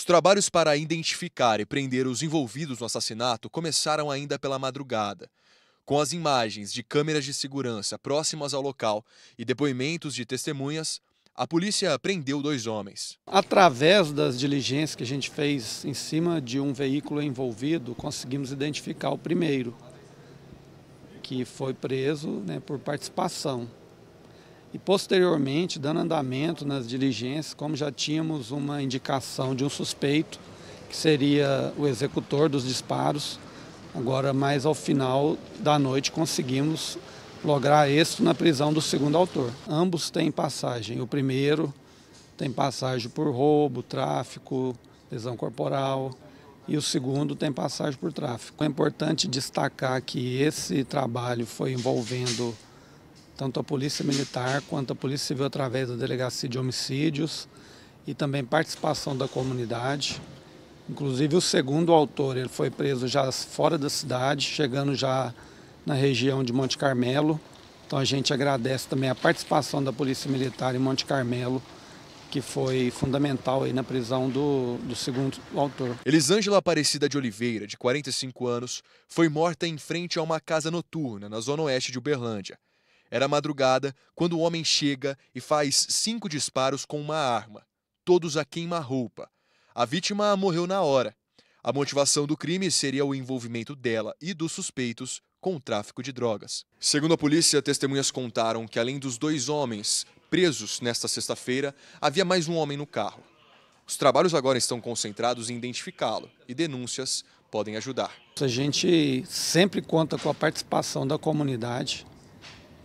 Os trabalhos para identificar e prender os envolvidos no assassinato começaram ainda pela madrugada. Com as imagens de câmeras de segurança próximas ao local e depoimentos de testemunhas, a polícia prendeu dois homens. Através das diligências que a gente fez em cima de um veículo envolvido, conseguimos identificar o primeiro, que foi preso né, por participação e posteriormente, dando andamento nas diligências, como já tínhamos uma indicação de um suspeito, que seria o executor dos disparos, agora mais ao final da noite conseguimos lograr êxito na prisão do segundo autor. Ambos têm passagem. O primeiro tem passagem por roubo, tráfico, lesão corporal. E o segundo tem passagem por tráfico. É importante destacar que esse trabalho foi envolvendo tanto a Polícia Militar quanto a Polícia Civil através da Delegacia de Homicídios e também participação da comunidade. Inclusive o segundo autor, ele foi preso já fora da cidade, chegando já na região de Monte Carmelo. Então a gente agradece também a participação da Polícia Militar em Monte Carmelo, que foi fundamental aí na prisão do, do segundo autor. Elisângela Aparecida de Oliveira, de 45 anos, foi morta em frente a uma casa noturna na zona oeste de Uberlândia. Era madrugada quando o homem chega e faz cinco disparos com uma arma, todos a queima-roupa. A vítima morreu na hora. A motivação do crime seria o envolvimento dela e dos suspeitos com o tráfico de drogas. Segundo a polícia, testemunhas contaram que, além dos dois homens presos nesta sexta-feira, havia mais um homem no carro. Os trabalhos agora estão concentrados em identificá-lo e denúncias podem ajudar. A gente sempre conta com a participação da comunidade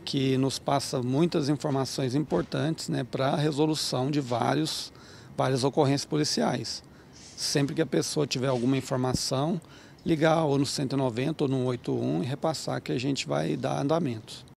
que nos passa muitas informações importantes né, para a resolução de vários, várias ocorrências policiais. Sempre que a pessoa tiver alguma informação, ligar ou no 190 ou no 81 e repassar que a gente vai dar andamento.